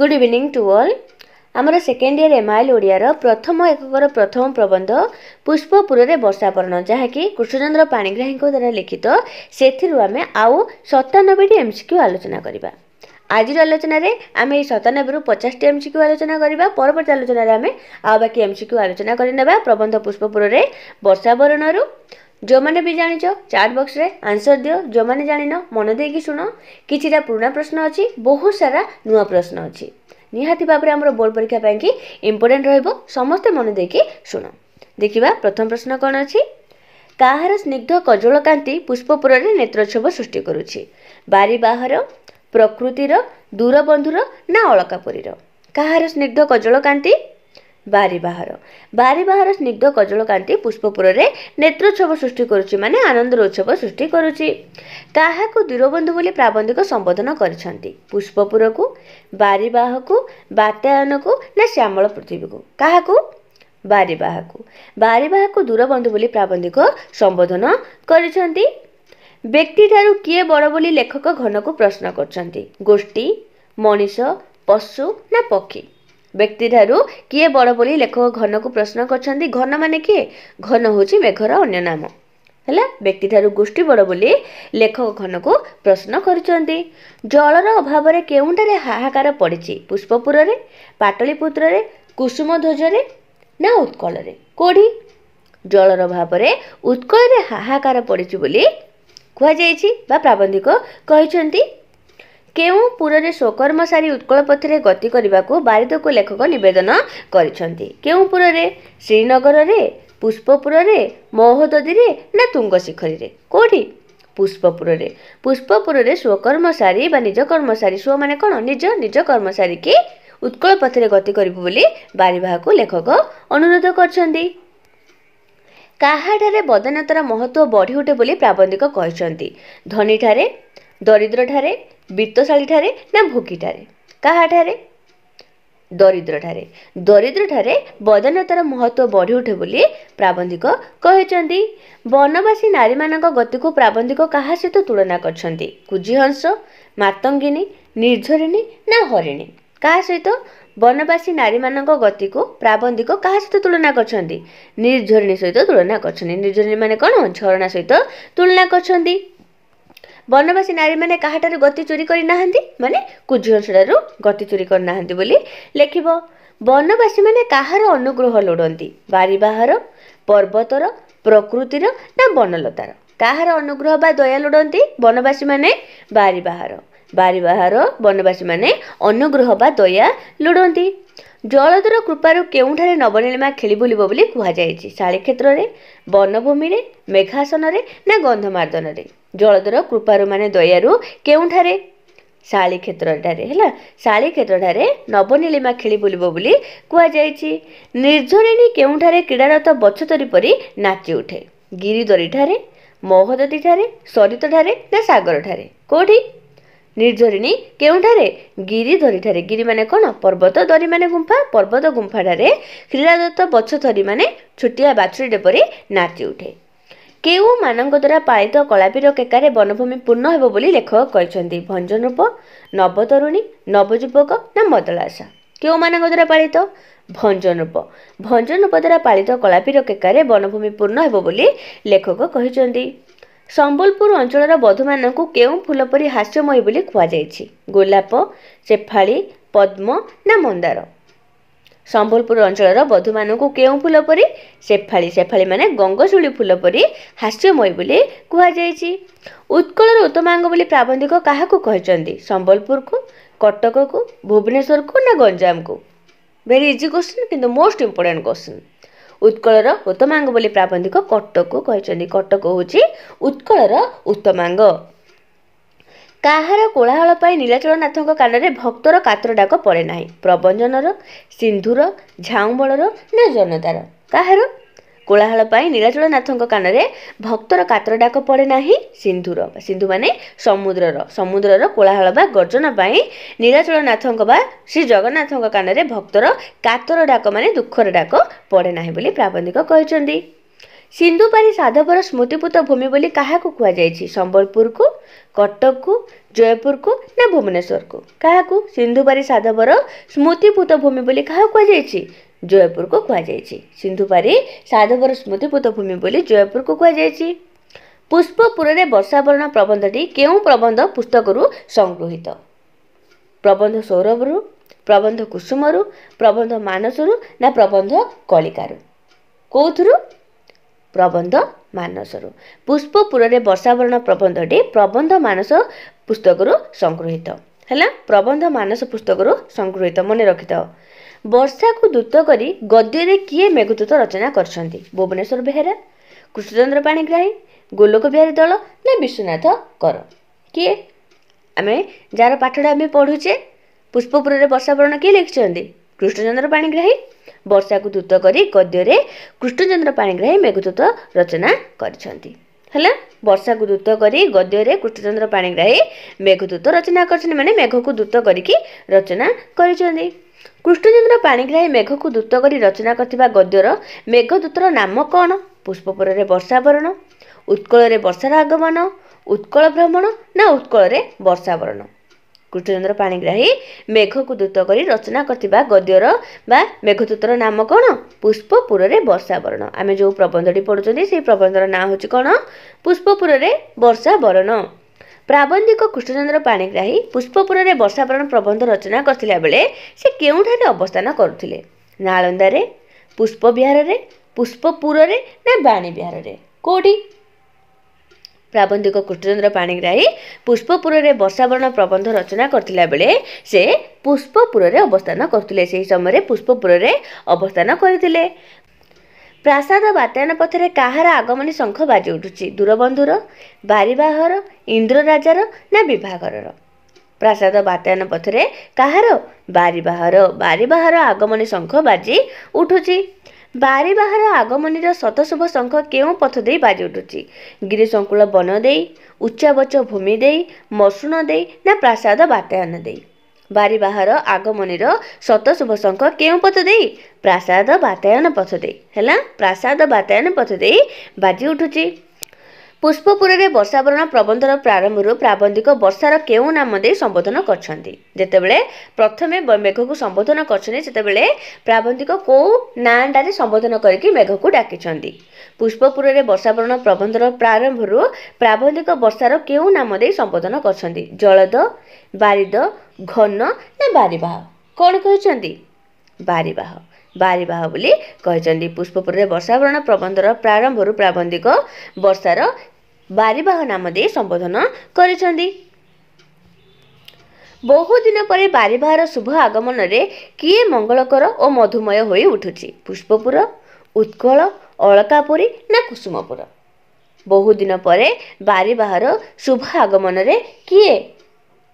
good evening to all ଆମର second year MIL ଓଡ଼ିଆର ପ୍ରଥମ ଏକକର ପ୍ରଥମ ପ୍ରବନ୍ଧ ପୁଷ୍ପପୁରରେ ବର୍ଷାବରଣ ଯାହାକି କୃଷ୍ଣଚନ୍ଦ୍ର ପାଣିଗ୍ରାହୀଙ୍କ ଦ୍ୱାରା ଲିଖିତ ସେଥିରୁ ଆମେ ଆଉ ସତାନବେଟି ଏମ୍ ସି କ୍ୟୁ ଆଲୋଚନା କରିବା ଆଜିର ଆଲୋଚନାରେ ଆମେ ଏହି ସତାନବେରୁ ପଚାଶଟି ଏମ୍ ସି କ୍ୟୁ ଆଲୋଚନା କରିବା ପରବର୍ତ୍ତୀ ଆଲୋଚନାରେ ଆମେ ଆଉ ବାକି ଏମ୍ ସି କ୍ୟୁ ଆଲୋଚନା କରିନେବା ପ୍ରବନ୍ଧ ପୁଷ୍ପପୁରରେ ବର୍ଷାବରଣରୁ ଯେଉଁମାନେ ବି ଜାଣିଛ ଚାଟ୍ ବକ୍ସରେ ଆନ୍ସର୍ ଦିଅ ଯେଉଁମାନେ ଜାଣିନ ମନ ଦେଇକି ଶୁଣ କିଛିଟା ପୁରୁଣା ପ୍ରଶ୍ନ ଅଛି ବହୁତ ସାରା ନୂଆ ପ୍ରଶ୍ନ ଅଛି ନିହାତି ଭାବରେ ଆମର ବୋର୍ଡ଼ ପରୀକ୍ଷା ପାଇଁକି ଇମ୍ପୋର୍ଟାଣ୍ଟ ରହିବ ସମସ୍ତେ ମନ ଦେଇକି ଶୁଣ ଦେଖିବା ପ୍ରଥମ ପ୍ରଶ୍ନ କ'ଣ ଅଛି କାହାର ସ୍ନିଗ୍ଧ କଜଳ କାନ୍ତି ପୁଷ୍ପପୁରରେ ନେତ୍ରୋତ୍ସବ ସୃଷ୍ଟି କରୁଛି ବାରି ବାହାର ପ୍ରକୃତିର ଦୂରବନ୍ଧୁର ନା ଅଳକା ପୁରୀର କାହାର ସ୍ନିଗ୍ଧ କଜଳ କାନ୍ତି ବାରି ବାହାର ବାରି ବାହାର ସ୍ନିଗ୍ଧ କଜଳକାନ୍ତି ପୁଷ୍ପପୁରରେ ନେତ୍ରୋତ୍ସବ ସୃଷ୍ଟି କରୁଛି ମାନେ ଆନନ୍ଦର ଉତ୍ସବ ସୃଷ୍ଟି କରୁଛି କାହାକୁ ଦୂରବନ୍ଧୁ ବୋଲି ପ୍ରାବନ୍ଧିକ ସମ୍ବୋଧନ କରିଛନ୍ତି ପୁଷ୍ପପୁରକୁ ବାରିବାହକୁ ବାତ୍ୟାୟନକୁ ନା ଶ୍ୟାମଳ ପୃଥିବୀକୁ କାହାକୁ ବାରିବାହାକୁ ବାରିବାହାକୁ ଦୂରବନ୍ଧୁ ବୋଲି ପ୍ରାବନ୍ଧିକ ସମ୍ବୋଧନ କରିଛନ୍ତି ବ୍ୟକ୍ତିଠାରୁ କିଏ ବଡ଼ ବୋଲି ଲେଖକ ଘନକୁ ପ୍ରଶ୍ନ କରୁଛନ୍ତି ଗୋଷ୍ଠୀ ମଣିଷ ପଶୁ ନା ପକ୍ଷୀ ବ୍ୟକ୍ତିଠାରୁ କିଏ ବଡ଼ ବୋଲି ଲେଖକ ଘନକୁ ପ୍ରଶ୍ନ କରିଛନ୍ତି ଘନ ମାନେ କିଏ ଘନ ହେଉଛି ମେଘର ଅନ୍ୟ ନାମ ହେଲା ବ୍ୟକ୍ତିଠାରୁ ଗୋଷ୍ଠୀ ବଡ଼ ବୋଲି ଲେଖକ ଘନକୁ ପ୍ରଶ୍ନ କରିଛନ୍ତି ଜଳର ଅଭାବରେ କେଉଁଠାରେ ହାହାକାର ପଡ଼ିଛି ପୁଷ୍ପପୁରରେ ପାଟଳୀପୁତ୍ରରେ ଧ୍ୱଜରେ ନା ଉତ୍କଳରେ କୋଡ଼ି ଜଳର ଅଭାବରେ ଉତ୍କଳରେ ହାହାକାର ପଡ଼ିଛି ବୋଲି କୁହାଯାଇଛି ବା ପ୍ରାବନ୍ଧିକ କହିଛନ୍ତି କେଉଁ ପୁରରେ ସ୍ୱକର୍ମ ସାରି ଉତ୍କଳ ପଥରେ ଗତି କରିବାକୁ ବାରିଦକୁ ଲେଖକ ନିବେଦନ କରିଛନ୍ତି କେଉଁ ପୁରରେ ଶ୍ରୀନଗରରେ ପୁଷ୍ପପୁରରେ ମହୋଦଦୀରେ ନା ତୁଙ୍ଗ ଶିଖରୀରେ କେଉଁଠି ପୁଷ୍ପପୁରରେ ପୁଷ୍ପପୁରରେ ସ୍ୱକର୍ମଚାରୀ ବା ନିଜ କର୍ମଚାରୀ ସ୍ୱ ମାନେ କ'ଣ ନିଜ ନିଜ କର୍ମଚାରୀ କି ଉତ୍କଳ ପଥରେ ଗତି କରିବୁ ବୋଲି ବାରିବାହକୁ ଲେଖକ ଅନୁରୋଧ କରିଛନ୍ତି କାହାଠାରେ ବଦାନତାର ମହତ୍ତ୍ୱ ବଢ଼ିଉଠେ ବୋଲି ପ୍ରାବନ୍ଧିକ କହିଛନ୍ତି ଧନୀଠାରେ ଦରିଦ୍ରଠାରେ ବିତ୍ତଶାଳୀଠାରେ ନା ଭୋଗୀଠାରେ କାହାଠାରେ ଦରିଦ୍ର ଠାରେ ବଦାନତାର ମହତ୍ତ୍ୱ ବଢ଼ିଉଠେ ବୋଲି ପ୍ରାବନ୍ଧିକ କହିଛନ୍ତି ବନବାସୀ ନାରୀମାନଙ୍କ ଗତିକୁ ପ୍ରାବନ୍ଧିକ କାହା ସହିତ ତୁଳନା କରିଛନ୍ତି କୁଜିହଂସ ମାତଙ୍ଗିନୀ ନିର୍ଝରିଣୀ ନା ହରିଣୀ କାହା ସହିତ ବନବାସୀ ନାରୀମାନଙ୍କ ଗତିକୁ ପ୍ରାବନ୍ଧିକ କାହା ସହିତ ତୁଳନା କରିଛନ୍ତି ନିର୍ଝରିଣୀ ସହିତ ତୁଳନା କରିଛନ୍ତି ନିର୍ଝରିଣୀ ମାନେ କ'ଣ ଝରଣା ସହିତ ତୁଳନା କରିଛନ୍ତି ବନବାସୀ ନାରୀମାନେ କାହାଠାରୁ ଗତି ଚୋରି କରିନାହାନ୍ତି ମାନେ କୁଜହଂଶଡ଼ାରୁ ଗତି ଚୋରି କରିନାହାନ୍ତି ବୋଲି ଲେଖିବ ବନବାସୀମାନେ କାହାର ଅନୁଗ୍ରହ ଲୋଡ଼ନ୍ତି ବାରି ବାହାର ପର୍ବତର ପ୍ରକୃତିର ନା ବନଲତାର କାହାର ଅନୁଗ୍ରହ ବା ଦୟା ଲୋଡ଼ନ୍ତି ବନବାସୀମାନେ ବାରି ବାହାର ବାରି ବାହାର ବନବାସୀମାନେ ଅନୁଗ୍ରହ ବା ଦୟା ଲୋଡ଼ନ୍ତି ଜଳଦୂର କୃପାରୁ କେଉଁଠାରେ ନବନୀଳିମା ଖେଳି ବୁଲିବ ବୋଲି କୁହାଯାଇଛି ଶାଳୀକ୍ଷେତ୍ରରେ ବନଭୂମିରେ ମେଘାସନରେ ନା ଗନ୍ଧମାର୍ଦ୍ଦନରେ ଜଳଦୂର କୃପାରୁ ମାନେ ଦୟାରୁ କେଉଁଠାରେ ଶାଳୀକ୍ଷେତ୍ରଠାରେ ହେଲା ଶାଳୀକ୍ଷେତ୍ରଠାରେ ନବନୀଳିମା ଖେଳି ବୁଲିବ ବୋଲି କୁହାଯାଇଛି ନିର୍ଜରିଣୀ କେଉଁଠାରେ କ୍ରୀଡ଼ାରତ ବଛତରୀ ପରି ନାଚି ଉଠେ ଗିରିଦରିଠାରେ ମହୋଦଦୀଠାରେ ସରିତଠାରେ ନା ସାଗରଠାରେ କେଉଁଠି ନିର୍ଝରିଣୀ କେଉଁଠାରେ ଗିରିଧରିଠାରେ ଗିରିମାନେ କ'ଣ ପର୍ବତ ଦରିମାନେ ଗୁମ୍ଫା ପର୍ବତ ଗୁମ୍ଫାଠାରେ କ୍ରୀଡ଼ାଦତ୍ତ ବଛଧରିମାନେ ଛୋଟିଆ ବାଛୁରୀଟେ ପରି ନାଚି ଉଠେ କେଉଁମାନଙ୍କ ଦ୍ୱାରା ପାଳିତ କଳାପୀର କେକାରେ ବନଭୂମି ପୂର୍ଣ୍ଣ ହେବ ବୋଲି ଲେଖକ କହିଛନ୍ତି ଭଞ୍ଜନୂପ ନବତରୁଣୀ ନବଯୁବକ ନା ମଦଳାଶା କେଉଁମାନଙ୍କ ଦ୍ୱାରା ପାଳିତ ଭଞ୍ଜନୂପ ଭଞ୍ଜନୂପ ଦ୍ୱାରା ପାଳିତ କଳାପୀର କେକାରେ ବନଭୂମି ପୂର୍ଣ୍ଣ ହେବ ବୋଲି ଲେଖକ କହିଛନ୍ତି ସମ୍ବଲପୁର ଅଞ୍ଚଳର ବଧୁମାନଙ୍କୁ କେଉଁ ଫୁଲ ପରି ହାସ୍ୟମୟୀ ବୋଲି କୁହାଯାଇଛି ଗୋଲାପ ଶେଫାଳି ପଦ୍ମ ନା ମନ୍ଦାର ସମ୍ବଲପୁର ଅଞ୍ଚଳର ବଧୁମାନଙ୍କୁ କେଉଁ ଫୁଲ ପରି ଶେଫାଳି ଶେଫାଳି ମାନେ ଗଙ୍ଗଶୁଳି ଫୁଲ ପରି ହାସ୍ୟମୟୀ ବୋଲି କୁହାଯାଇଛି ଉତ୍କଳର ଉତ୍ତମାଙ୍ଗ ବୋଲି ପ୍ରାବନ୍ଧିକ କାହାକୁ କହିଛନ୍ତି ସମ୍ବଲପୁରକୁ କଟକକୁ ଭୁବନେଶ୍ୱରକୁ ନା ଗଞ୍ଜାମକୁ ଭେରି ଇଜି କ୍ୱେଶ୍ଚିନ୍ କିନ୍ତୁ ମୋଷ୍ଟ ଇମ୍ପୋର୍ଟାଣ୍ଟ କ୍ୱେଶ୍ଚିନ୍ ଉତ୍କଳର ଉତ୍ତମାଙ୍ଗ ବୋଲି ପ୍ରାବନ୍ଧିକ କଟକକୁ କହିଛନ୍ତି କଟକ ହଉଛି ଉତ୍କଳର ଉତ୍ତମାଙ୍ଗ କାହାର କୋଳାହଳ ପାଇଁ ନୀଳାଚଳ ନାଥଙ୍କ କାନରେ ଭକ୍ତର କାତର ଡାକ ପଡ଼େ ନାହିଁ ପ୍ରବଞ୍ଜନର ସିନ୍ଧୁର ଝାଉଁବଳର ନା ଜନତାର କାହାର କୋଳାହଳ ପାଇଁ ନୀଳାଚଳ ନାଥଙ୍କ କାନରେ ଭକ୍ତର କାତର ଡାକ ପଡ଼େ ନାହିଁ ସିନ୍ଧୁର ସିନ୍ଧୁ ମାନେ ସମୁଦ୍ରର ସମୁଦ୍ରର କୋଳାହଳ ବା ଗର୍ଜନ ପାଇଁ ନୀଳାଚଳ ନାଥଙ୍କ ବା ଶ୍ରୀ ଜଗନ୍ନାଥଙ୍କ କାନରେ ଭକ୍ତର କାତର ଡାକ ମାନେ ଦୁଃଖର ଡାକ ପଡ଼େ ନାହିଁ ବୋଲି ପ୍ରାବନ୍ଧିକ କହିଛନ୍ତି ସିନ୍ଧୁ ପାରି ସାଧବର ସ୍ମୃତିପୂତ ଭୂମି ବୋଲି କାହାକୁ କୁହାଯାଇଛି ସମ୍ବଲପୁରକୁ କଟକକୁ ଜୟପୁରକୁ ନା ଭୁବନେଶ୍ୱରକୁ କାହାକୁ ସିନ୍ଧୁ ପାରି ସାଧବର ସ୍ମୃତିପୂତ ଭୂମି ବୋଲି କାହାକୁ କୁହାଯାଇଛି ଜୟପୁରକୁ କୁହାଯାଇଛି ସିନ୍ଧୁପାରି ସାଧବର ସ୍ମୃତି ପୁତଭୂମି ବୋଲି ଜୟପୁରକୁ କୁହାଯାଇଛି ପୁଷ୍ପପୁରରେ ବର୍ଷାବରଣ ପ୍ରବନ୍ଧଟି କେଉଁ ପ୍ରବନ୍ଧ ପୁସ୍ତକରୁ ସଂଗୃହୀତ ପ୍ରବନ୍ଧ ସୌରଭରୁ ପ୍ରବନ୍ଧ କୁସୁମରୁ ପ୍ରବନ୍ଧ ମାନସରୁ ନା ପ୍ରବନ୍ଧ କଳିକାରୁ କେଉଁଥିରୁ ପ୍ରବନ୍ଧ ମାନସରୁ ପୁଷ୍ପପୁରରେ ବର୍ଷାବରଣ ପ୍ରବନ୍ଧଟି ପ୍ରବନ୍ଧ ମାନସ ପୁସ୍ତକରୁ ସଂଗୃହୀତ ହେଲା ପ୍ରବନ୍ଧ ମାନସ ପୁସ୍ତକରୁ ସଂଗୃହୀତ ମନେ ରଖିଥାଅ ବର୍ଷାକୁ ଦୂତ କରି ଗଦ୍ୟରେ କିଏ ମେଘଦୂତ ରଚନା କରିଛନ୍ତି ଭୁବନେଶ୍ୱର ବେହେରା କୃଷ୍ଣଚନ୍ଦ୍ର ପାଣିଗ୍ରାହୀ ଗୋଲକ ବିହାରୀ ଦଳ ନା ବିଶ୍ୱନାଥ କର କିଏ ଆମେ ଯାହାର ପାଠଟା ଆମେ ପଢ଼ୁଛେ ପୁଷ୍ପପୁରରେ ବର୍ଷାବରଣ କିଏ ଲେଖିଛନ୍ତି କୃଷ୍ଣଚନ୍ଦ୍ର ପାଣିଗ୍ରାହୀ ବର୍ଷାକୁ ଦୂତ କରି ଗଦ୍ୟରେ କୃଷ୍ଣଚନ୍ଦ୍ର ପାଣିଗ୍ରାହୀ ମେଘଦୂତ ରଚନା କରିଛନ୍ତି ହେଲା ବର୍ଷାକୁ ଦୂତ କରି ଗଦ୍ୟରେ କୃଷ୍ଣଚନ୍ଦ୍ର ପାଣିଗ୍ରାହୀ ମେଘଦୂତ ରଚନା କରିଛନ୍ତି ମାନେ ମେଘକୁ ଦୂତ କରିକି ରଚନା କରିଛନ୍ତି କୃଷ୍ଣଚନ୍ଦ୍ର ପାଣିଗ୍ରାହୀ ମେଘକୁ ଦୂତ କରି ରଚନା କରିଥିବା ଗଦ୍ୟର ମେଘଦୂତର ନାମ କ'ଣ ପୁଷ୍ପପରରେ ବର୍ଷାବରଣ ଉତ୍କଳରେ ବର୍ଷାର ଆଗମନ ଉତ୍କଳ ଭ୍ରମଣ ନା ଉତ୍କଳରେ ବର୍ଷାବରଣ କୃଷ୍ଣଚନ୍ଦ୍ର ପାଣିଗ୍ରାହୀ ମେଘକୁ ଦୂତ କରି ରଚନା କରିଥିବା ଗଦ୍ୟର ବା ମେଘଦୂତର ନାମ କ'ଣ ପୁଷ୍ପପୁରରେ ବର୍ଷାବରଣ ଆମେ ଯେଉଁ ପ୍ରବନ୍ଧଟି ପଢ଼ୁଛନ୍ତି ସେହି ପ୍ରବନ୍ଧର ନାଁ ହେଉଛି କ'ଣ ପୁଷ୍ପପୁରରେ ବର୍ଷାବରଣ प्राबन्धिक कृष्णचन्द्र पाणिग्राही पुष्पुर वर्षा वरण प्रबंध रचना गरि के ठा अवस्थान गरुन्दा पुष्पिहार पुष्पुर बाणी विहार को प्राबन्धिक कृष्णचन्द्र पाणिग्राही पुष्पुर वर्षावरण प्रबंध रचना बेले से बेलापुर अवस्थान गरुले सही समय पुष्पुर अवस्थान गरि ପ୍ରାସାଦ ବାତ୍ୟାନ ପଥରେ କାହାର ଆଗମନୀ ଶଙ୍ଖ ବାଜି ଉଠୁଛି ଦୂରବନ୍ଧୁର ବାରିବାହର ଇନ୍ଦ୍ରରାଜାର ନା ବିଭାଘରର ପ୍ରାସାଦ ବାତ୍ୟାନ ପଥରେ କାହାର ବାରିବାହର ବାରିବାହର ଆଗମନୀ ଶଙ୍ଖ ବାଜି ଉଠୁଛି ବାରିବାହର ଆଗମନୀର ସତଶୁଭ ଶଙ୍ଖ କେଉଁ ପଥ ଦେଇ ବାଜି ଉଠୁଛି ଗିରିଶଙ୍କୁଳ ବନ ଦେଇ ଉଚ୍ଚାବଚ ଭୂମି ଦେଇ ମସୁଣ ଦେଇ ନା ପ୍ରାସାଦ ବାତ୍ୟାନ ଦେଇ ବାରି ବାହାର ଆଗମନିର ଆଗମନୀର ସତଶୁଭଶଙ୍ଖ କେଉଁ ପଥ ଦେଇ ପ୍ରାସାଦ ବାତାୟନ ପଥ ଦେଇ ହେଲା ପ୍ରାସାଦ ବାତାୟନ ପଥ ଦେଇ ବାଜି ଉଠୁଛି ପୁଷ୍ପପୁରରେ ବର୍ଷାବରଣ ପ୍ରବନ୍ଧର ପ୍ରାରମ୍ଭରୁ ପ୍ରାବନ୍ଧିକ ବର୍ଷାର କେଉଁ ନାମ ଦେଇ ସମ୍ବୋଧନ କରିଛନ୍ତି ଯେତେବେଳେ ପ୍ରଥମେ ମେଘକୁ ସମ୍ବୋଧନ କରିଛନ୍ତି ସେତେବେଳେ ପ୍ରାବନ୍ଧିକ କେଉଁ ନାଁଟାରେ ସମ୍ବୋଧନ କରିକି ମେଘକୁ ଡାକିଛନ୍ତି ପୁଷ୍ପପୁରରେ ବର୍ଷାବରଣ ପ୍ରବନ୍ଧର ପ୍ରାରମ୍ଭରୁ ପ୍ରାବନ୍ଧିକ ବର୍ଷାର କେଉଁ ନାମ ଦେଇ ସମ୍ବୋଧନ କରିଛନ୍ତି ଜଳଦ ବାରିଦ ଘନ ନା ବାରିବାହ କ'ଣ କହିଛନ୍ତି ବାରିବାହ ବାରିବାହ ବୋଲି କହିଛନ୍ତି ପୁଷ୍ପପୁରରେ ବର୍ଷାବରଣ ପ୍ରବନ୍ଧର ପ୍ରାରମ୍ଭରୁ ପ୍ରାବନ୍ଧିକ ବର୍ଷାର ବାରିବାହ ନାମ ଦେଇ ସମ୍ବୋଧନ କରିଛନ୍ତି ବହୁଦିନ ପରେ ବାରିବାହର ଶୁଭ ଆଗମନରେ କିଏ ମଙ୍ଗଳକର ଓ ମଧୁମୟ ହୋଇ ଉଠୁଛି ପୁଷ୍ପପୁର ଉତ୍କଳ ଅଳକାପୁରୀ ନା କୁସୁମପୁର ବହୁଦିନ ପରେ ବାରିବାହର ଶୁଭ ଆଗମନରେ କିଏ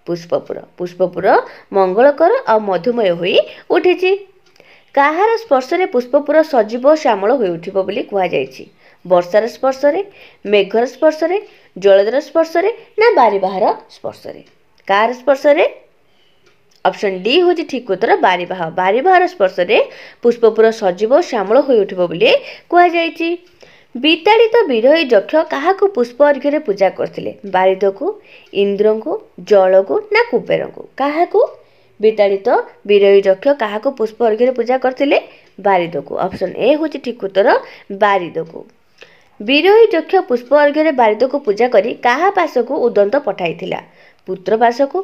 ପୁଷ୍ପପୁର ପୁଷ୍ପପୁର ମଙ୍ଗଳକର ଆଉ ମଧୁମୟ ହୋଇ ଉଠିଛି କାହାର ସ୍ପର୍ଶରେ ପୁଷ୍ପପୁର ସଜୀବ ଶ୍ୟାମଳ ହୋଇଉଠିବ ବୋଲି କୁହାଯାଇଛି ବର୍ଷାର ସ୍ପର୍ଶରେ ମେଘର ସ୍ପର୍ଶରେ ଜଳଧର ସ୍ପର୍ଶରେ ନା ବାରି ବାହାର ସ୍ପର୍ଶରେ କାହାର ସ୍ପର୍ଶରେ ଅପସନ୍ ଡି ହେଉଛି ଠିକ ଉତ୍ତର ବାରି ବାହା ବାରି ବାହାର ସ୍ପର୍ଶରେ ପୁଷ୍ପପୁର ସଜୀବ ଶ୍ୟାମଳ ହୋଇଉଠିବ ବୋଲି କୁହାଯାଇଛି ବିତାଳିତ ବିରୋହୀ ଯକ୍ଷ କାହାକୁ ପୁଷ୍ପ ଅର୍ଘ୍ୟରେ ପୂଜା କରିଥିଲେ ବାରିଦକୁ ଇନ୍ଦ୍ରଙ୍କୁ ଜଳକୁ ନା କୁବେରଙ୍କୁ କାହାକୁ ବିତାଳିତ ବିରୋହୀ ଯକ୍ଷ କାହାକୁ ପୁଷ୍ପ ଅର୍ଘ୍ୟରେ ପୂଜା କରିଥିଲେ ବାରିଦକୁ ଅପସନ୍ ଏ ହେଉଛି ଠିକ ଉତ୍ତର ବାରିଦକୁ ବିରୋହୀ ଯକ୍ଷ ପୁଷ୍ପ ଅର୍ଘ୍ୟରେ ବାରିଦକୁ ପୂଜା କରି କାହା ପାଶକୁ ଉଦନ୍ତ ପଠାଇଥିଲା ପୁତ୍ର ପାଶକୁ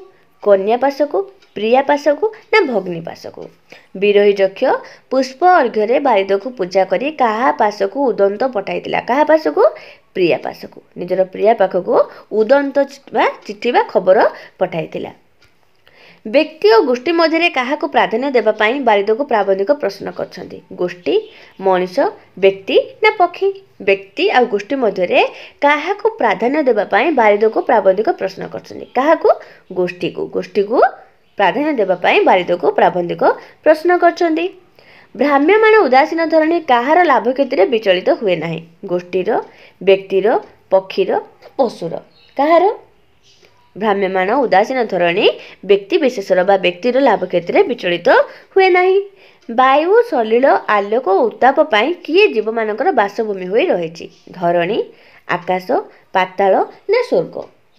କନ୍ୟା ପାଶକୁ ପ୍ରିୟା ପାଶକୁ ନା ଭଗ୍ନୀ ପାଶକୁ ବିରୋହୀ ଯକ୍ଷ ପୁଷ୍ପ ଅର୍ଘ୍ୟରେ ବାରିଦକୁ ପୂଜା କରି କାହା ପାଶକୁ ଉଦନ୍ତ ପଠାଇଥିଲା କାହା ପାଶକୁ ପ୍ରିୟା ପାଶକୁ ନିଜର ପ୍ରିୟା ପାଖକୁ ଉଦନ୍ତ ବା ଚିଠି ବା ଖବର ପଠାଇଥିଲା ବ୍ୟକ୍ତି ଓ ଗୋଷ୍ଠୀ ମଧ୍ୟରେ କାହାକୁ ପ୍ରାଧାନ୍ୟ ଦେବା ପାଇଁ ବାରିଦକୁ ପ୍ରାବନ୍ଧିକ ପ୍ରଶ୍ନ କରିଛନ୍ତି ଗୋଷ୍ଠୀ ମଣିଷ ବ୍ୟକ୍ତି ନା ପକ୍ଷୀ ବ୍ୟକ୍ତି ଆଉ ଗୋଷ୍ଠୀ ମଧ୍ୟରେ କାହାକୁ ପ୍ରାଧାନ୍ୟ ଦେବା ପାଇଁ ବାରିଦକୁ ପ୍ରାବନ୍ଧିକ ପ୍ରଶ୍ନ କରିଛନ୍ତି କାହାକୁ ଗୋଷ୍ଠୀକୁ ଗୋଷ୍ଠୀକୁ ପ୍ରାଧାନ୍ୟ ଦେବା ପାଇଁ ବାରିଦକୁ ପ୍ରାବନ୍ଧିକ ପ୍ରଶ୍ନ କରିଛନ୍ତି ଭ୍ରାମ୍ୟମାନ ଉଦାସୀନ ଧରଣୀ କାହାର ଲାଭ କ୍ଷତିରେ ବିଚଳିତ ହୁଏ ନାହିଁ ଗୋଷ୍ଠୀର ବ୍ୟକ୍ତିର ପକ୍ଷୀର ପଶୁର କାହାର ଭ୍ରାମ୍ୟମାନ ଉଦାସୀନ ଧରଣୀ ବ୍ୟକ୍ତି ବିଶେଷର ବା ବ୍ୟକ୍ତିର ଲାଭ କ୍ଷେତ୍ରରେ ବିଚଳିତ ହୁଏ ନାହିଁ ବାୟୁ ସଲିଳ ଆଲୋକ ଓ ଉତ୍ତାପ ପାଇଁ କିଏ ଜୀବମାନଙ୍କର ବାସଭୂମି ହୋଇ ରହିଛି ଧରଣୀ ଆକାଶ ପାତାଳ ନା ସ୍ୱର୍ଗ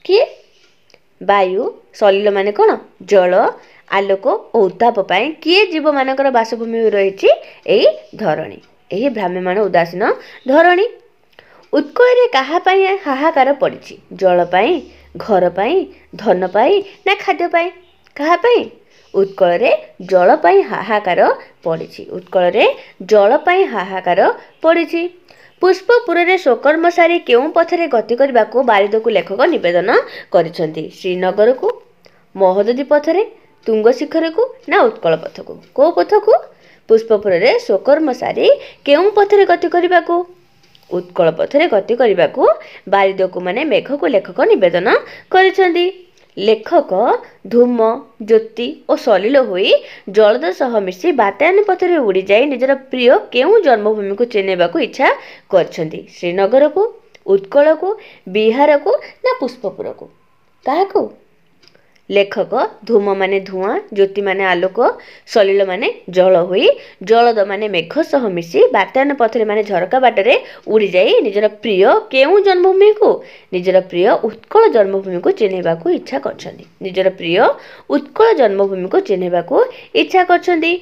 କିଏ ବାୟୁ ସଲିଳ ମାନେ କ'ଣ ଜଳ ଆଲୋକ ଓ ଉତ୍ତାପ ପାଇଁ କିଏ ଜୀବମାନଙ୍କର ବାସଭୂମି ହୋଇ ରହିଛି ଏହି ଧରଣୀ ଏହି ଭ୍ରାମ୍ୟମାନ ଉଦାସୀନ ଧରଣୀ ଉତ୍କଳରେ କାହା ପାଇଁ ହାହାକାର ପଡ଼ିଛି ଜଳ ପାଇଁ ଘର ପାଇଁ ଧନ ପାଇଁ ନା ଖାଦ୍ୟ ପାଇଁ କାହା ପାଇଁ ଉତ୍କଳରେ ଜଳ ପାଇଁ ହାହାକାର ପଡ଼ିଛି ଉତ୍କଳରେ ଜଳ ପାଇଁ ହାହାକାର ପଡ଼ିଛି ପୁଷ୍ପପୁରରେ ସ୍ୱକର୍ମ ସାରି କେଉଁ ପଥରେ ଗତି କରିବାକୁ ବାରିଦକୁ ଲେଖକ ନିବେଦନ କରିଛନ୍ତି ଶ୍ରୀନଗରକୁ ମହୋଦଦୀ ପଥରେ ତୁଙ୍ଗ ଶିଖରକୁ ନା ଉତ୍କଳ ପଥକୁ କେଉଁ ପଥକୁ ପୁଷ୍ପପୁରରେ ସ୍ୱକର୍ମ ସାରି କେଉଁ ପଥରେ ଗତି କରିବାକୁ ଉତ୍କଳ ପଥରେ ଗତି କରିବାକୁ ବାରିଦକୁ ମାନେ ମେଘକୁ ଲେଖକ ନିବେଦନ କରିଛନ୍ତି ଲେଖକ ଧୂମ ଜ୍ୟୋତି ଓ ସଲିଲ ହୋଇ ଜଳଦ ସହ ମିଶି ବାତାୟନ ପଥରେ ଉଡ଼ିଯାଇ ନିଜର ପ୍ରିୟ କେଉଁ ଜନ୍ମଭୂମିକୁ ଚିହ୍ନେବାକୁ ଇଚ୍ଛା କରିଛନ୍ତି ଶ୍ରୀନଗରକୁ ଉତ୍କଳକୁ ବିହାରକୁ ନା ପୁଷ୍ପପୁରକୁ କାହାକୁ ଲେଖକ ଧୂମ ମାନେ ଧୂଆଁ ଜ୍ୟୋତି ମାନେ ଆଲୋକ ସଲିଳ ମାନେ ଜଳ ହୋଇ ଜଳଦ ମାନେ ମେଘ ସହ ମିଶି ବାତ୍ୟାନ ପଥରେ ମାନେ ଝରକା ବାଟରେ ଉଡ଼ିଯାଇ ନିଜର ପ୍ରିୟ କେଉଁ ଜନ୍ମଭୂମିକୁ ନିଜର ପ୍ରିୟ ଉତ୍କଳ ଜନ୍ମଭୂମିକୁ ଚିହ୍ନେଇବାକୁ ଇଚ୍ଛା କରିଛନ୍ତି ନିଜର ପ୍ରିୟ ଉତ୍କଳ ଜନ୍ମଭୂମିକୁ ଚିହ୍ନେଇବାକୁ ଇଚ୍ଛା କରିଛନ୍ତି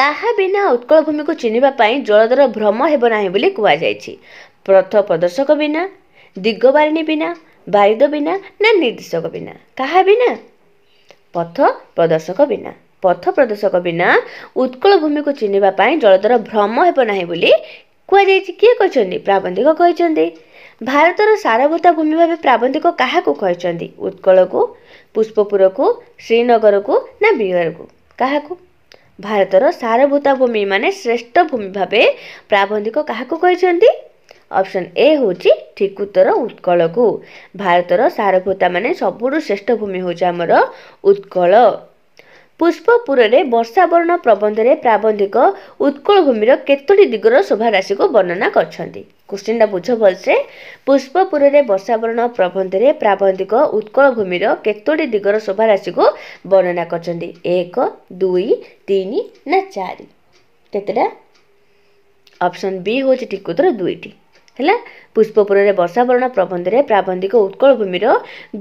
କାହା ବିନା ଉତ୍କଳ ଭୂମିକୁ ଚିହ୍ନିବା ପାଇଁ ଜଳଦର ଭ୍ରମ ହେବ ନାହିଁ ବୋଲି କୁହାଯାଇଛି ପ୍ରଥ ପ୍ରଦର୍ଶକ ବିନା ଦିଗବାରିଣୀ ବିନା ବାୟୁଦ ବିନା ନା ନିର୍ଦ୍ଦେଶକ ବିନା କାହା ବିନା ପଥ ପ୍ରଦର୍ଶକ ବିନା ପଥ ପ୍ରଦର୍ଶକ ବିନା ଉତ୍କଳ ଭୂମିକୁ ଚିହ୍ନିବା ପାଇଁ ଜଳଧର ଭ୍ରମ ହେବ ନାହିଁ ବୋଲି କୁହାଯାଇଛି କିଏ କହିଛନ୍ତି ପ୍ରାବନ୍ଧିକ କହିଛନ୍ତି ଭାରତର ସାରଭୂତା ଭୂମି ଭାବେ ପ୍ରାବନ୍ଧିକ କାହାକୁ କହିଛନ୍ତି ଉତ୍କଳକୁ ପୁଷ୍ପପୁରକୁ ଶ୍ରୀନଗରକୁ ନା ବିହାରକୁ କାହାକୁ ଭାରତର ସାରଭୂତା ଭୂମି ମାନେ ଶ୍ରେଷ୍ଠ ଭୂମି ଭାବେ ପ୍ରାବନ୍ଧିକ କାହାକୁ କହିଛନ୍ତି ଅପସନ୍ ଏ ହେଉଛି ଠିକ୍ ଉତ୍ତର ଉତ୍କଳକୁ ଭାରତର ମାନେ ସବୁଠୁ ଶ୍ରେଷ୍ଠ ଭୂମି ହେଉଛି ଆମର ଉତ୍କଳ ପୁଷ୍ପପୁରରେ ବର୍ଷାବରଣ ପ୍ରବନ୍ଧରେ ପ୍ରାବନ୍ଧିକ ଉତ୍କଳ ଭୂମିର କେତୋଟି ଦିଗର ଶୋଭାରାଶିକୁ ବର୍ଣ୍ଣନା କରିଛନ୍ତି କୋଶ୍ଚିନ୍ଟା ବୁଝ ଭଲସେ ପୁଷ୍ପପୁରରେ ବର୍ଷାବରଣ ପ୍ରବନ୍ଧରେ ପ୍ରାବନ୍ଧିକ ଉତ୍କଳ ଭୂମିର କେତୋଟି ଦିଗର ଶୋଭାରାଶିକୁ ବର୍ଣ୍ଣନା କରିଛନ୍ତି ଏକ ଦୁଇ ତିନି ନା ଚାରି କେତେଟା ଅପସନ୍ ବି ହେଉଛି ଠିକ୍ ଉତ୍ତର ଦୁଇଟି ହେଲା ପୁଷ୍ପପୁରରେ ବର୍ଷା ବରଣ ପ୍ରବନ୍ଧରେ ପ୍ରାବନ୍ଧିକ ଉତ୍କଳ ଭୂମିର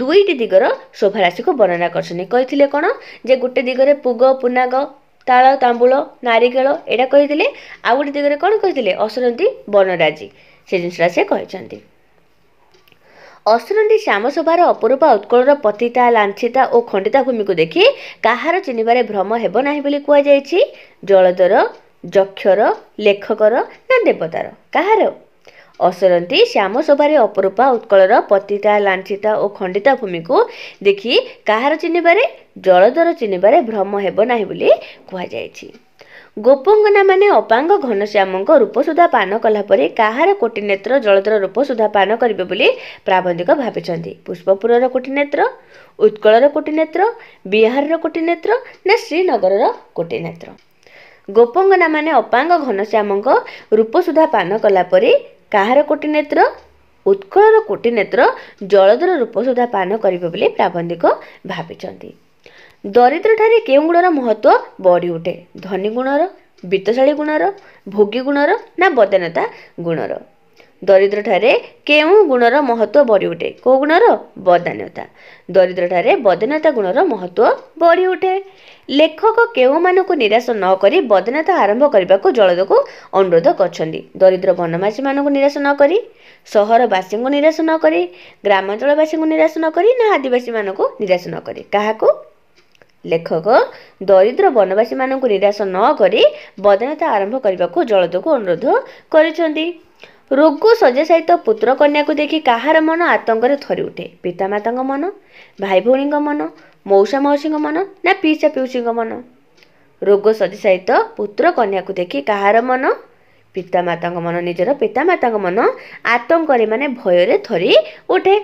ଦୁଇଟି ଦିଗର ଶୋଭାରାଶିକୁ ବର୍ଣ୍ଣନା କରିଛନ୍ତି କହିଥିଲେ କ'ଣ ଯେ ଗୋଟେ ଦିଗରେ ପୁଗ ପୁନାଗ ତାଳ ତାମ୍ବୁଳ ନାରିକେଳ ଏଇଟା କହିଥିଲେ ଆଉ ଗୋଟେ ଦିଗରେ କ'ଣ କହିଥିଲେ ଅସରନ୍ତୀ ବନରାଜି ସେ ଜିନିଷଟା ସେ କହିଛନ୍ତି ଶ୍ୟାମ ସଭାର ଅପରୂପା ଉତ୍କଳର ପତିତା ଲାଞ୍ଛିତା ଓ ଖଣ୍ଡିତା ଭୂମିକୁ ଦେଖି କାହାର ଚିହ୍ନିବାରେ ଭ୍ରମ ହେବ ନାହିଁ ବୋଲି କୁହାଯାଇଛି ଜଳଦର ଯକ୍ଷର ଲେଖକର ନା ଦେବତାର କାହାର ଅସରନ୍ତି ଶ୍ୟାମ ସଭାରେ ଅପରୂପା ଉତ୍କଳର ପତିତା ଲାଞ୍ଛିତା ଓ ଖଣ୍ଡିତା ଭୂମିକୁ ଦେଖି କାହାର ଚିହ୍ନିବାରେ ଜଳଧର ଚିହ୍ନିବାରେ ଭ୍ରମ ହେବ ନାହିଁ ବୋଲି କୁହାଯାଇଛି ଗୋପଙ୍ଗନା ମାନେ ଅପାଙ୍ଗ ଘନଶ୍ୟାମଙ୍କ ରୂପ ରୂପସୁଦ୍ଧା ପାନ କଲା ପରେ କାହାର କୋଟିନେତ୍ର ଜଳଧର ରୂପସୁଦ୍ଧା ପାନ କରିବେ ବୋଲି ପ୍ରାବନ୍ଧିକ ଭାବିଛନ୍ତି ପୁଷ୍ପପୁରର କୋଟି ନେତ୍ର ଉତ୍କଳର କୋଟି ନେତ୍ର ବିହାରର କୋଟି ନେତ୍ର ନା ଶ୍ରୀନଗରର କୋଟି ନେତ୍ର ଗୋପଙ୍ଗନା ମାନେ ଅପାଙ୍ଗ ଘନଶ୍ୟାମଙ୍କ ରୂପ ରୂପସୁଦ୍ଧା ପାନ କଲା ପରେ କାହାର କୋଟି ନେତ୍ର ଉତ୍କଳର କୋଟି ନେତ୍ର ଜଳଧର ରୂପ ସୁଦ୍ଧା ପାନ କରିବେ ବୋଲି ପ୍ରାବନ୍ଧିକ ଭାବିଛନ୍ତି ଦରିଦ୍ର ଠାରେ କେଉଁ ଗୁଣର ମହତ୍ତ୍ୱ ବଢ଼ି ଉଠେ ଧନୀ ଗୁଣର ବିତ୍ତଶାଳୀ ଗୁଣର ଭୋଗୀ ଗୁଣର ନା ବଦାନତା ଗୁଣର ଦରିଦ୍ର ଠାରେ କେଉଁ ଗୁଣର ମହତ୍ତ୍ୱ ବଢ଼ି ଉଠେ କେଉଁ ଗୁଣର ବଦାନ୍ୟତା ଠାରେ ବଦାନ୍ୟତା ଗୁଣର ମହତ୍ଵ ବଢ଼ି ଉଠେ ଲେଖକ କେଉଁମାନଙ୍କୁ ନିରାଶ ନ କରି ବଦାନ୍ୟତା ଆରମ୍ଭ କରିବାକୁ ଜଳଦକୁ ଅନୁରୋଧ କରିଛନ୍ତି ଦରିଦ୍ର ବନବାସୀମାନଙ୍କୁ ନିରାଶ ନ କରି ସହରବାସୀଙ୍କୁ ନିରାଶ ନ କରି ଗ୍ରାମାଞ୍ଚଳବାସୀଙ୍କୁ ନିରାଶ ନ କରି ନା ଆଦିବାସୀମାନଙ୍କୁ ନିରାଶ ନ କରି କାହାକୁ ଲେଖକ ଦରିଦ୍ର ବନବାସୀମାନଙ୍କୁ ନିରାଶ ନ କରି ବଦାନ୍ୟତା ଆରମ୍ଭ କରିବାକୁ ଜଳଦକୁ ଅନୁରୋଧ କରିଛନ୍ତି ରୋଗ ସଜା ସହିତ ପୁତ୍ର କନ୍ୟାକୁ ଦେଖି କାହାର ମନ ଆତଙ୍କରେ ଥରି ଉଠେ ପିତାମାତାଙ୍କ ମନ ଭାଇ ଭଉଣୀଙ୍କ ମନ ମଉସା ମାଉସୀଙ୍କ ମନ ନା ପିଇସା ପିଉସୀଙ୍କ ମନ ରୋଗ ସଜା ସହିତ ପୁତ୍ର କନ୍ୟାକୁ ଦେଖି କାହାର ମନ ପିତାମାତାଙ୍କ ମନ ନିଜର ପିତାମାତାଙ୍କ ମନ ଆତଙ୍କରେ ମାନେ ଭୟରେ ଥରି ଉଠେ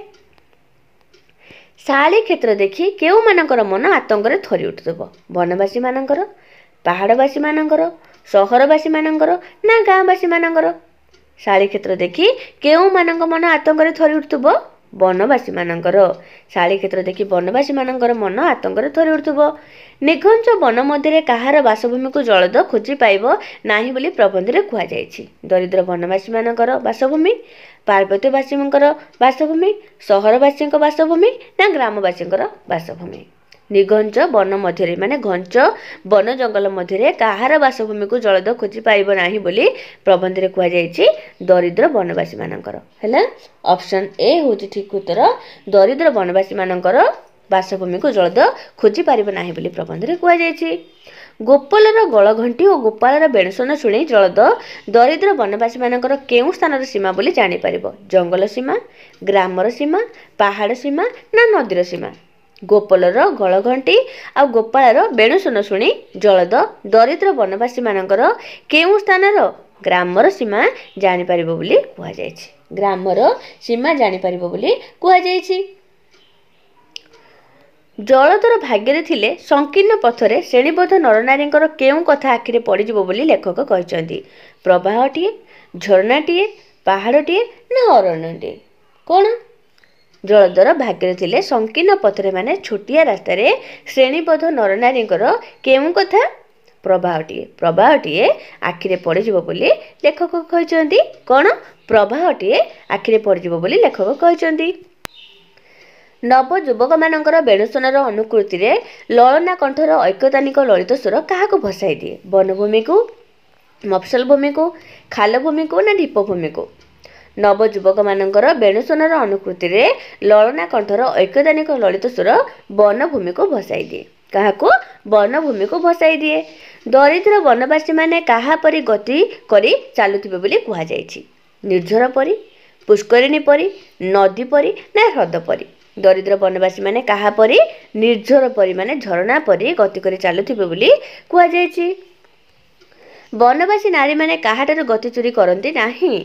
ଶାଳୀ କ୍ଷେତ୍ର ଦେଖି କେଉଁମାନଙ୍କର ମନ ଆତଙ୍କରେ ଥରି ଉଠୁଥିବ ବନବାସୀମାନଙ୍କର ପାହାଡ଼ବାସୀମାନଙ୍କର ସହରବାସୀମାନଙ୍କର ନା ଗାଁବାସୀମାନଙ୍କର ଶାଳୀ କ୍ଷେତ୍ର ଦେଖି କେଉଁମାନଙ୍କ ମନ ଆତଙ୍କରେ ଥରି ଉଠୁଥିବ ଶାଳୀ କ୍ଷେତ୍ର ଦେଖି ବନବାସୀମାନଙ୍କର ମନ ଆତଙ୍କରେ ଥରି ଉଠୁଥିବ ନିଘଞ୍ଚ ବନ ମଧ୍ୟରେ କାହାର ବାସଭୂମିକୁ ଜଳଦ ଖୋଜି ପାଇବ ନାହିଁ ବୋଲି ପ୍ରବନ୍ଧରେ କୁହାଯାଇଛି ଦରିଦ୍ର ବନବାସୀମାନଙ୍କର ବାସଭୂମି ପାର୍ବତ୍ୟବାସୀଙ୍କର ବାସଭୂମି ସହରବାସୀଙ୍କ ବାସଭୂମି ନା ଗ୍ରାମବାସୀଙ୍କର ବାସଭୂମି ନିଘଞ୍ଚ ବନ ମଧ୍ୟରେ ମାନେ ଘଞ୍ଚ ବନ ଜଙ୍ଗଲ ମଧ୍ୟରେ କାହାର ବାସଭୂମିକୁ ଜଳଦ ଖୋଜି ପାରିବ ନାହିଁ ବୋଲି ପ୍ରବନ୍ଧରେ କୁହାଯାଇଛି ଦରିଦ୍ର ବନବାସୀମାନଙ୍କର ହେଲା ଅପସନ୍ ଏ ହେଉଛି ଠିକ୍ ଉତ୍ତର ଦରିଦ୍ର ବନବାସୀମାନଙ୍କର ବାସଭୂମିକୁ ଜଳଦ ଖୋଜି ପାରିବ ନାହିଁ ବୋଲି ପ୍ରବନ୍ଧରେ କୁହାଯାଇଛି ଗୋପାଳର ଗଳଘଣ୍ଟି ଓ ଗୋପାଳର ବେଣୁସନ ଶୁଣି ଜଳଦ ଦରିଦ୍ର ବନବାସୀମାନଙ୍କର କେଉଁ ସ୍ଥାନର ସୀମା ବୋଲି ଜାଣିପାରିବ ଜଙ୍ଗଲ ସୀମା ଗ୍ରାମର ସୀମା ପାହାଡ଼ ସୀମା ନା ନଦୀର ସୀମା ଗୋପାଳର ଗଳଘଣ୍ଟି ଆଉ ଗୋପାଳର ବେଣୁଶୁଣ ଶୁଣି ଜଳଦ ଦରିଦ୍ର ବନବାସୀ ମାନଙ୍କର କେଉଁ ସ୍ଥାନର ଗ୍ରାମର ସୀମା ଜାଣିପାରିବ ବୋଲି କୁହାଯାଇଛି ଗ୍ରାମର ସୀମା ଜାଣିପାରିବ ବୋଲି କୁହାଯାଇଛି ଜଳଦର ଭାଗ୍ୟରେ ଥିଲେ ସଂକୀର୍ଣ୍ଣ ପଥରେ ଶ୍ରେଣୀବଦ୍ଧ ନରନାରୀଙ୍କର କେଉଁ କଥା ଆଖିରେ ପଡ଼ିଯିବ ବୋଲି ଲେଖକ କହିଛନ୍ତି ପ୍ରବାହଟିଏ ଝରଣାଟିଏ ପାହାଡ଼ଟିଏ ନା ଅରଣ୍ୟଟିଏ କ'ଣ ଜଳଦ୍ୱାର ଭାଗ୍ୟରେ ଥିଲେ ସଂକୀର୍ଣ୍ଣ ପଥରେ ମାନେ ଛୋଟିଆ ରାସ୍ତାରେ ଶ୍ରେଣୀବଦ୍ଧ ନରନାରୀଙ୍କର କେଉଁ କଥା ପ୍ରବାହଟିଏ ପ୍ରବାହଟିଏ ଆଖିରେ ପଡ଼ିଯିବ ବୋଲି ଲେଖକ କହିଛନ୍ତି କ'ଣ ପ୍ରବାହଟିଏ ଆଖିରେ ପଡ଼ିଯିବ ବୋଲି ଲେଖକ କହିଛନ୍ତି ନବ ଯୁବକମାନଙ୍କର ବେଣୁସ୍ୱନର ଅନୁକୃତିରେ ଲଳନା କଣ୍ଠର ଐକତାନିକ ଲଳିତ ସ୍ୱର କାହାକୁ ଭସାଇ ଦିଏ ବନଭୂମିକୁ ମଫସଲ ଭୂମିକୁ ଖାଲ ଭୂମିକୁ ନା ଢିପ ଭୂମିକୁ ନବଯୁବକମାନଙ୍କର ବେଣୁସ୍ୱନର ଅନୁକୃତିରେ ଲଳନା କଣ୍ଠର ଐକ୍ୟଦାନିକ ଲଳିତ ସ୍ୱର ବନଭୂମିକୁ ଭସାଇ ଦିଏ କାହାକୁ ବନଭୂମିକୁ ଭସାଇ ଦିଏ ଦରିଦ୍ର ବନବାସୀମାନେ କାହା ପରି ଗତି କରି ଚାଲୁଥିବେ ବୋଲି କୁହାଯାଇଛି ନିର୍ଝର ପରି ପୁଷ୍କରିଣୀ ପରି ନଦୀ ପରି ନା ହ୍ରଦ ପରି ଦରିଦ୍ର ବନବାସୀମାନେ କାହା ପରି ନିର୍ଝର ପରି ମାନେ ଝରଣା ପରି ଗତି କରି ଚାଲୁଥିବେ ବୋଲି କୁହାଯାଇଛି ବନବାସୀ ନାରୀମାନେ କାହାଠାରୁ ଗତି ଚୋରି କରନ୍ତି ନାହିଁ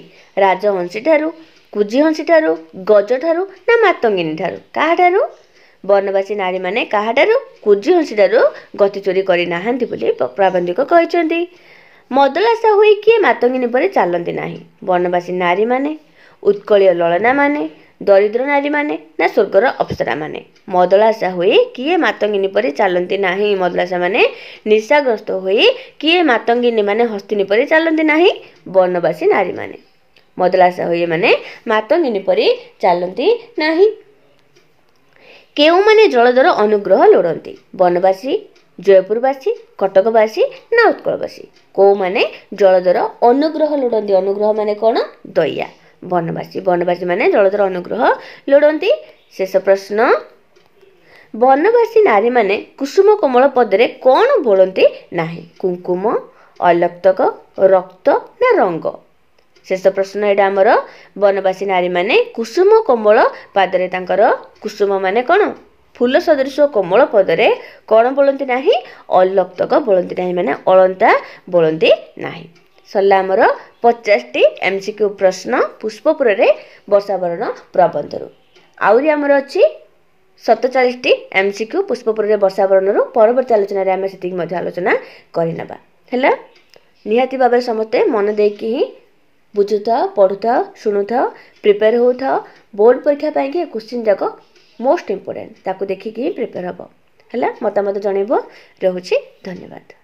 ଠାରୁ କୁଜିହଂସୀଠାରୁ ଗଜଠାରୁ ନା ମାତଙ୍ଗିନୀଠାରୁ କାହାଠାରୁ ବନବାସୀ ନାରୀମାନେ କାହାଠାରୁ କୁଜିହଂସୀଠାରୁ ଗତି ଚୋରି କରିନାହାନ୍ତି ବୋଲି ପ୍ରାବନ୍ଧିକ କହିଛନ୍ତି ମଦଲାସା ହୋଇ କିଏ ମାତଙ୍ଗିନୀ ପରେ ଚାଲନ୍ତି ନାହିଁ ବନବାସୀ ନାରୀମାନେ ଉତ୍କଳୀୟ ଲଳନାମାନେ ଦରିଦ୍ର ନାରୀମାନେ ନା ସ୍ୱର୍ଗର ଅପସରାମାନେ ମଦଳାଶା ହୋଇ କିଏ ମାତଙ୍ଗିନୀ ପରି ଚାଲନ୍ତି ନାହିଁ ମଦଳାଶାମାନେ ନିଶାଗ୍ରସ୍ତ ହୋଇ କିଏ ମାତଙ୍ଗିନୀମାନେ ହସ୍ତିନୀ ପରି ଚାଲନ୍ତି ନାହିଁ ବନବାସୀ ନାରୀମାନେ ମଦଳାଶା ହୋଇ ଏମାନେ ମାତଙ୍ଗିନୀ ପରି ଚାଲନ୍ତି ନାହିଁ କେଉଁମାନେ ଜଳଧର ଅନୁଗ୍ରହ ଲୋଡ଼ନ୍ତି ବନବାସୀ ଜୟପୁରବାସୀ କଟକବାସୀ ନା ଉତ୍କଳବାସୀ କେଉଁମାନେ ଜଳଧର ଅନୁଗ୍ରହ ଲୋଡ଼ନ୍ତି ଅନୁଗ୍ରହ ମାନେ କ'ଣ ଦୟା ବନବାସୀ ବନବାସୀମାନେ ଜଳଧର ଅନୁଗ୍ରହ ଲୋଡ଼ନ୍ତି ଶେଷ ପ୍ରଶ୍ନ ବନବାସୀ ନାରୀମାନେ କୁସୁମ କୋମଳ ପଦରେ କ'ଣ ବୋଳନ୍ତି ନାହିଁ କୁଙ୍କୁମ ଅଲକ୍ତକ ରକ୍ତ ନା ରଙ୍ଗ ଶେଷ ପ୍ରଶ୍ନ ଏଇଟା ଆମର ବନବାସୀ ନାରୀମାନେ କୁସୁମ କୋମଳ ପାଦରେ ତାଙ୍କର କୁସୁମ ମାନେ କ'ଣ ଫୁଲ ସଦୃଶ କୋମଳ ପଦରେ କ'ଣ ବୋଳନ୍ତି ନାହିଁ ଅଲକ୍ତକ ବୋଳନ୍ତି ନାହିଁ ମାନେ ଅଳନ୍ତା ବୋଳନ୍ତି ନାହିଁ ସରିଲା ଆମର ପଚାଶଟି ଏମ୍ସିକ୍ୟୁ ପ୍ରଶ୍ନ ପୁଷ୍ପପୁରରେ ବର୍ଷାବରଣ ପ୍ରବନ୍ଧରୁ ଆହୁରି ଆମର ଅଛି ସତଚାଳିଶଟି ଏମ୍ସିକ୍ୟୁ ପୁଷ୍ପପୁରରେ ବର୍ଷାବରଣରୁ ପରବର୍ତ୍ତୀ ଆଲୋଚନାରେ ଆମେ ସେତିକି ମଧ୍ୟ ଆଲୋଚନା କରିନେବା ହେଲା ନିହାତି ଭାବରେ ସମସ୍ତେ ମନ ଦେଇକି ହିଁ ବୁଝୁଥାଅ ପଢ଼ୁଥାଅ ଶୁଣୁଥାଅ ପ୍ରିପେୟାର ହେଉଥାଅ ବୋର୍ଡ଼ ପରୀକ୍ଷା ପାଇଁକି ଏ କୋଶ୍ଚିନ୍ ଯାକ ମୋଷ୍ଟ ଇମ୍ପୋର୍ଟାଣ୍ଟ ତାକୁ ଦେଖିକି ହିଁ ପ୍ରିପେୟାର ହେବ ହେଲା ମତାମତ ଜଣାଇବ ରହୁଛି ଧନ୍ୟବାଦ